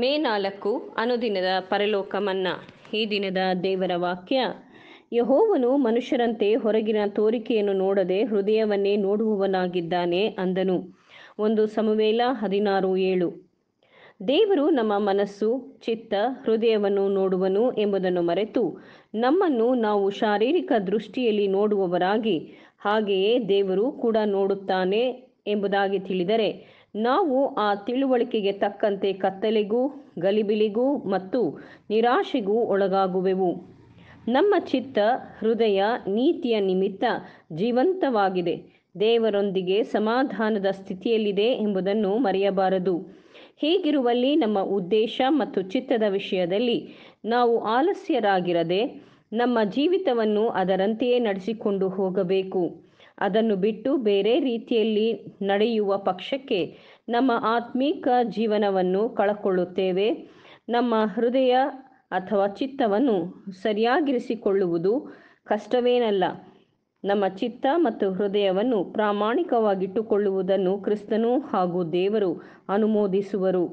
ಮೇ ನಾಲ್ಕು ಅನುದಿನದ ಪರಲೋಕ ಮನ್ನಾ ಈ ದಿನದ ದೇವರ ವಾಕ್ಯ ಯಹೋವನು ಮನುಷ್ಯರಂತೆ ಹೊರಗಿನ ತೋರಿಕೆಯನ್ನು ನೋಡದೆ ಹೃದಯವನ್ನೇ ನೋಡುವವನಾಗಿದ್ದಾನೆ ಅಂದನು ಒಂದು ಸಮವೇಲ ಹದಿನಾರು ಏಳು ದೇವರು ನಮ್ಮ ಮನಸ್ಸು ಚಿತ್ತ ಹೃದಯವನ್ನು ನೋಡುವನು ಎಂಬುದನ್ನು ಮರೆತು ನಮ್ಮನ್ನು ನಾವು ಶಾರೀರಿಕ ದೃಷ್ಟಿಯಲ್ಲಿ ನೋಡುವವರಾಗಿ ಹಾಗೆಯೇ ದೇವರು ಕೂಡ ನೋಡುತ್ತಾನೆ ಎಂಬುದಾಗಿ ತಿಳಿದರೆ ನಾವು ಆ ತಿಳುವಳಿಕೆಗೆ ತಕ್ಕಂತೆ ಕತ್ತಲೆಗೂ ಗಲಿಬಿಲಿಗೂ ಮತ್ತು ನಿರಾಶೆಗೂ ಒಳಗಾಗುವೆವು ನಮ್ಮ ಚಿತ್ತ ಹೃದಯ ನೀತಿಯ ನಿಮಿತ್ತ ಜೀವಂತವಾಗಿದೆ ದೇವರೊಂದಿಗೆ ಸಮಾಧಾನದ ಸ್ಥಿತಿಯಲ್ಲಿದೆ ಎಂಬುದನ್ನು ಮರೆಯಬಾರದು ಹೀಗಿರುವಲ್ಲಿ ನಮ್ಮ ಉದ್ದೇಶ ಮತ್ತು ಚಿತ್ತದ ವಿಷಯದಲ್ಲಿ ನಾವು ಆಲಸ್ಯರಾಗಿರದೆ ನಮ್ಮ ಜೀವಿತವನ್ನು ಅದರಂತೆಯೇ ನಡೆಸಿಕೊಂಡು ಹೋಗಬೇಕು ಅದನ್ನು ಬಿಟ್ಟು ಬೇರೆ ರೀತಿಯಲ್ಲಿ ನಡೆಯುವ ಪಕ್ಷಕ್ಕೆ ನಮ್ಮ ಆತ್ಮೀಕ ಜೀವನವನ್ನು ಕಳಕೊಳ್ಳುತ್ತೇವೆ ನಮ್ಮ ಹೃದಯ ಅಥವಾ ಚಿತ್ತವನ್ನು ಸರಿಯಾಗಿರಿಸಿಕೊಳ್ಳುವುದು ಕಷ್ಟವೇನಲ್ಲ ನಮ್ಮ ಚಿತ್ತ ಮತ್ತು ಹೃದಯವನ್ನು ಪ್ರಾಮಾಣಿಕವಾಗಿಟ್ಟುಕೊಳ್ಳುವುದನ್ನು ಕ್ರಿಸ್ತನು ಹಾಗೂ ದೇವರು ಅನುಮೋದಿಸುವರು